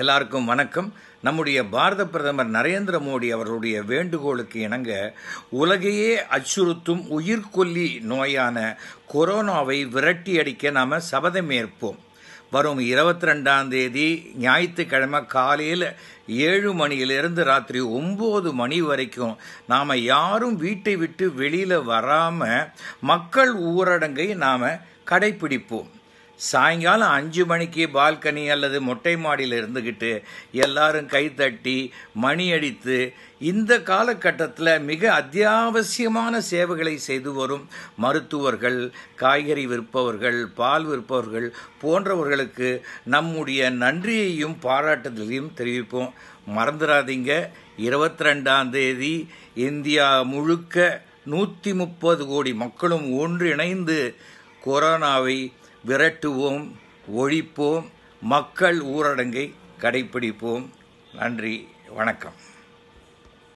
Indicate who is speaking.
Speaker 1: எல்லாருக்கும் வணக்கம் நம்முடைய பாரத பிரதமர் நரேந்திர மோடி அவர்களுடைய வேண்டுகோளுக்கு இணங்க உலகையே அச்சுறுத்தும் உயிர்கொல்லி நோயான கொரோனாவை விரட்டி அடிக்க நாம் சபதமேற்போம் வரும் இருபத்தி ரெண்டாம் தேதி ஞாயிற்றுக்கிழமை காலையில் ஏழு மணியிலிருந்து ராத்திரி ஒம்பது மணி வரைக்கும் நாம் யாரும் வீட்டை விட்டு வெளியில் வராமல் மக்கள் ஊரடங்கை நாம் கடைபிடிப்போம் சாயங்காலம் அஞ்சு மணிக்கு பால்கனி அல்லது மொட்டை மாடியில் இருந்துக்கிட்டு எல்லாரும் கைத்தட்டி மணி அடித்து இந்த காலகட்டத்தில் மிக அத்தியாவசியமான சேவைகளை செய்து வரும் மருத்துவர்கள் காய்கறி விற்பவர்கள் பால் விற்பவர்கள் போன்றவர்களுக்கு நம்முடைய நன்றியையும் பாராட்டுதலையும் தெரிவிப்போம் மறந்துடாதீங்க இருபத்தி ரெண்டாம் தேதி இந்தியா முழுக்க நூற்றி முப்பது கோடி மக்களும் ஒன்றிணைந்து கொரோனாவை விரட்டுவோம் ஒழிப்போம் மக்கள் ஊரடங்கை கடைபிடிப்போம் நன்றி வணக்கம்